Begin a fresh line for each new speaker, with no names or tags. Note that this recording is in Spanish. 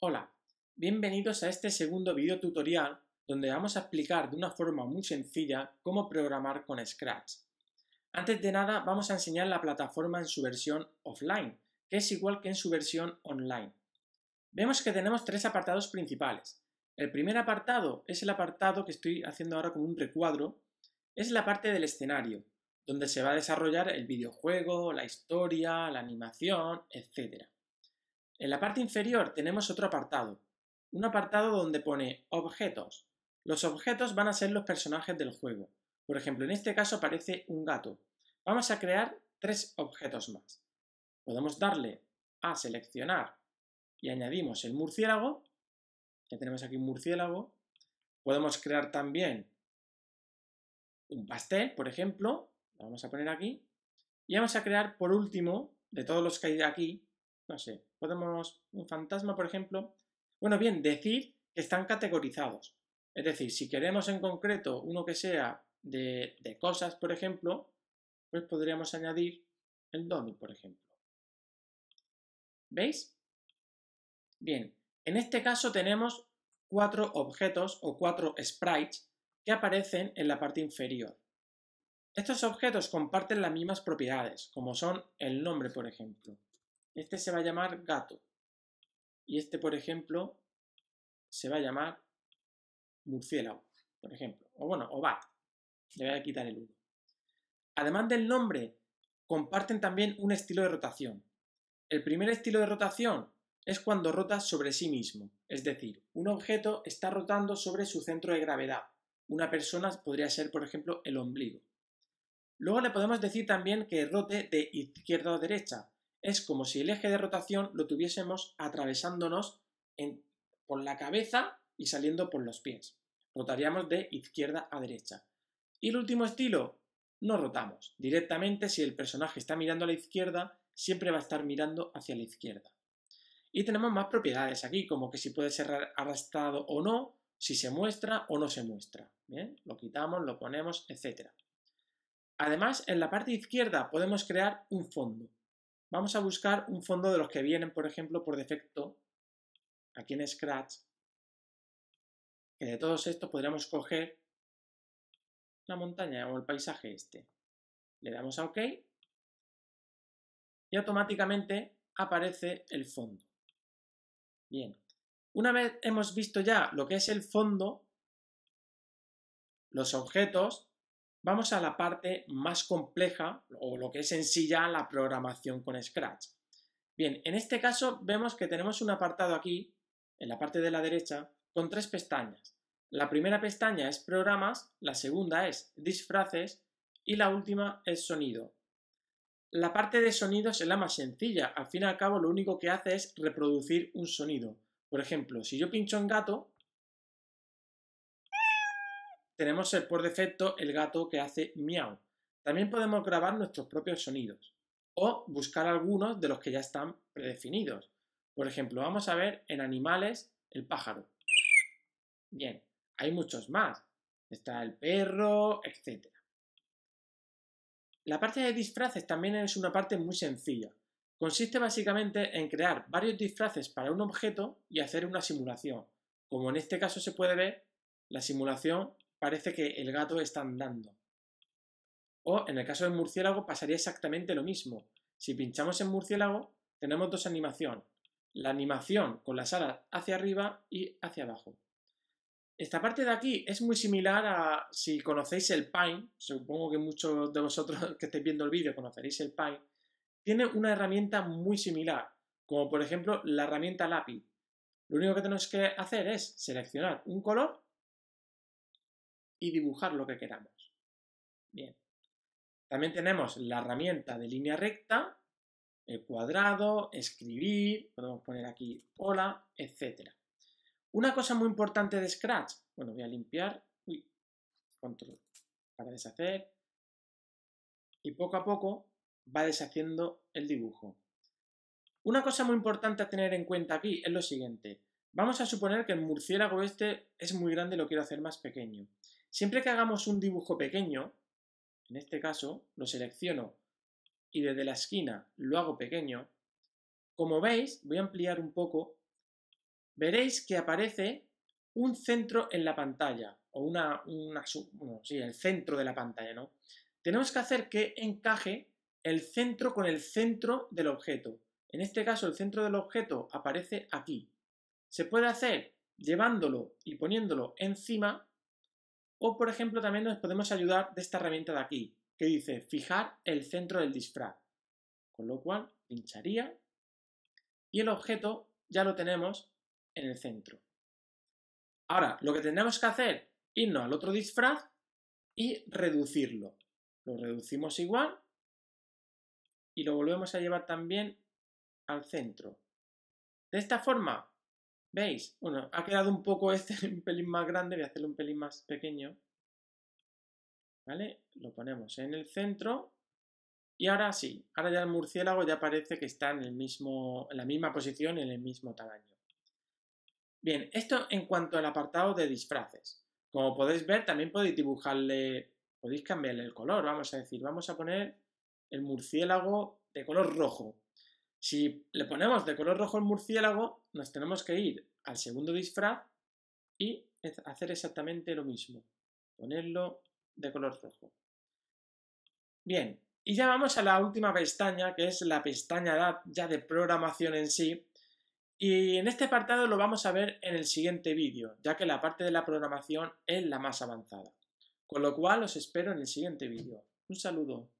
Hola, bienvenidos a este segundo video tutorial donde vamos a explicar de una forma muy sencilla cómo programar con Scratch. Antes de nada vamos a enseñar la plataforma en su versión offline, que es igual que en su versión online. Vemos que tenemos tres apartados principales. El primer apartado es el apartado que estoy haciendo ahora como un recuadro, es la parte del escenario, donde se va a desarrollar el videojuego, la historia, la animación, etcétera. En la parte inferior tenemos otro apartado, un apartado donde pone objetos. Los objetos van a ser los personajes del juego. Por ejemplo, en este caso aparece un gato. Vamos a crear tres objetos más. Podemos darle a seleccionar y añadimos el murciélago. Ya tenemos aquí un murciélago. Podemos crear también un pastel, por ejemplo. Lo vamos a poner aquí. Y vamos a crear, por último, de todos los que hay aquí, no sé, podemos, un fantasma, por ejemplo. Bueno, bien, decir que están categorizados. Es decir, si queremos en concreto uno que sea de, de cosas, por ejemplo, pues podríamos añadir el doni por ejemplo. ¿Veis? Bien, en este caso tenemos cuatro objetos o cuatro sprites que aparecen en la parte inferior. Estos objetos comparten las mismas propiedades, como son el nombre, por ejemplo. Este se va a llamar gato. Y este, por ejemplo, se va a llamar murciélago, por ejemplo. O bueno, o bat. Le voy a quitar el 1. Además del nombre, comparten también un estilo de rotación. El primer estilo de rotación es cuando rota sobre sí mismo, es decir, un objeto está rotando sobre su centro de gravedad. Una persona podría ser, por ejemplo, el ombligo. Luego le podemos decir también que rote de izquierda a derecha, es como si el eje de rotación lo tuviésemos atravesándonos por la cabeza y saliendo por los pies. Rotaríamos de izquierda a derecha. Y el último estilo, no rotamos. Directamente, si el personaje está mirando a la izquierda, siempre va a estar mirando hacia la izquierda. Y tenemos más propiedades aquí, como que si puede ser arrastrado o no, si se muestra o no se muestra. lo quitamos, lo ponemos, etc. Además, en la parte izquierda podemos crear un fondo. Vamos a buscar un fondo de los que vienen, por ejemplo, por defecto, aquí en Scratch, que de todos estos podríamos coger la montaña o el paisaje este. Le damos a OK y automáticamente aparece el fondo. Bien, una vez hemos visto ya lo que es el fondo, los objetos, Vamos a la parte más compleja o lo que es sencilla, la programación con Scratch. Bien, en este caso vemos que tenemos un apartado aquí, en la parte de la derecha, con tres pestañas. La primera pestaña es programas, la segunda es disfraces y la última es sonido. La parte de sonidos es la más sencilla, al fin y al cabo lo único que hace es reproducir un sonido. Por ejemplo, si yo pincho en gato, tenemos por defecto el gato que hace miau. También podemos grabar nuestros propios sonidos o buscar algunos de los que ya están predefinidos. Por ejemplo, vamos a ver en animales el pájaro. Bien, hay muchos más. Está el perro, etc. La parte de disfraces también es una parte muy sencilla. Consiste básicamente en crear varios disfraces para un objeto y hacer una simulación. Como en este caso se puede ver, la simulación parece que el gato está andando. O en el caso del murciélago pasaría exactamente lo mismo. Si pinchamos en murciélago, tenemos dos animaciones. La animación con las alas hacia arriba y hacia abajo. Esta parte de aquí es muy similar a si conocéis el Pine, supongo que muchos de vosotros que estéis viendo el vídeo conoceréis el Pine, tiene una herramienta muy similar, como por ejemplo la herramienta lápiz. Lo único que tenemos que hacer es seleccionar un color y dibujar lo que queramos. Bien. También tenemos la herramienta de línea recta, el cuadrado, escribir, podemos poner aquí hola, etc. Una cosa muy importante de Scratch, bueno, voy a limpiar, control, para deshacer, y poco a poco va deshaciendo el dibujo. Una cosa muy importante a tener en cuenta aquí es lo siguiente. Vamos a suponer que el murciélago este es muy grande lo quiero hacer más pequeño. Siempre que hagamos un dibujo pequeño, en este caso lo selecciono y desde la esquina lo hago pequeño, como veis, voy a ampliar un poco, veréis que aparece un centro en la pantalla, o una, el centro de la pantalla, ¿no? Tenemos que hacer que encaje el centro con el centro del objeto. En este caso, el centro del objeto aparece aquí. Se puede hacer llevándolo y poniéndolo encima o, por ejemplo, también nos podemos ayudar de esta herramienta de aquí, que dice fijar el centro del disfraz. Con lo cual, pincharía y el objeto ya lo tenemos en el centro. Ahora, lo que tendremos que hacer, irnos al otro disfraz y reducirlo. Lo reducimos igual y lo volvemos a llevar también al centro. De esta forma ¿Veis? Bueno, ha quedado un poco este un pelín más grande, voy a hacerlo un pelín más pequeño. ¿Vale? Lo ponemos en el centro. Y ahora sí, ahora ya el murciélago ya parece que está en, el mismo, en la misma posición, en el mismo tamaño. Bien, esto en cuanto al apartado de disfraces. Como podéis ver, también podéis dibujarle, podéis cambiarle el color. Vamos a decir, vamos a poner el murciélago de color rojo. Si le ponemos de color rojo el murciélago, nos tenemos que ir al segundo disfraz y hacer exactamente lo mismo. Ponerlo de color rojo. Bien, y ya vamos a la última pestaña, que es la pestaña ya de programación en sí. Y en este apartado lo vamos a ver en el siguiente vídeo, ya que la parte de la programación es la más avanzada. Con lo cual os espero en el siguiente vídeo. Un saludo.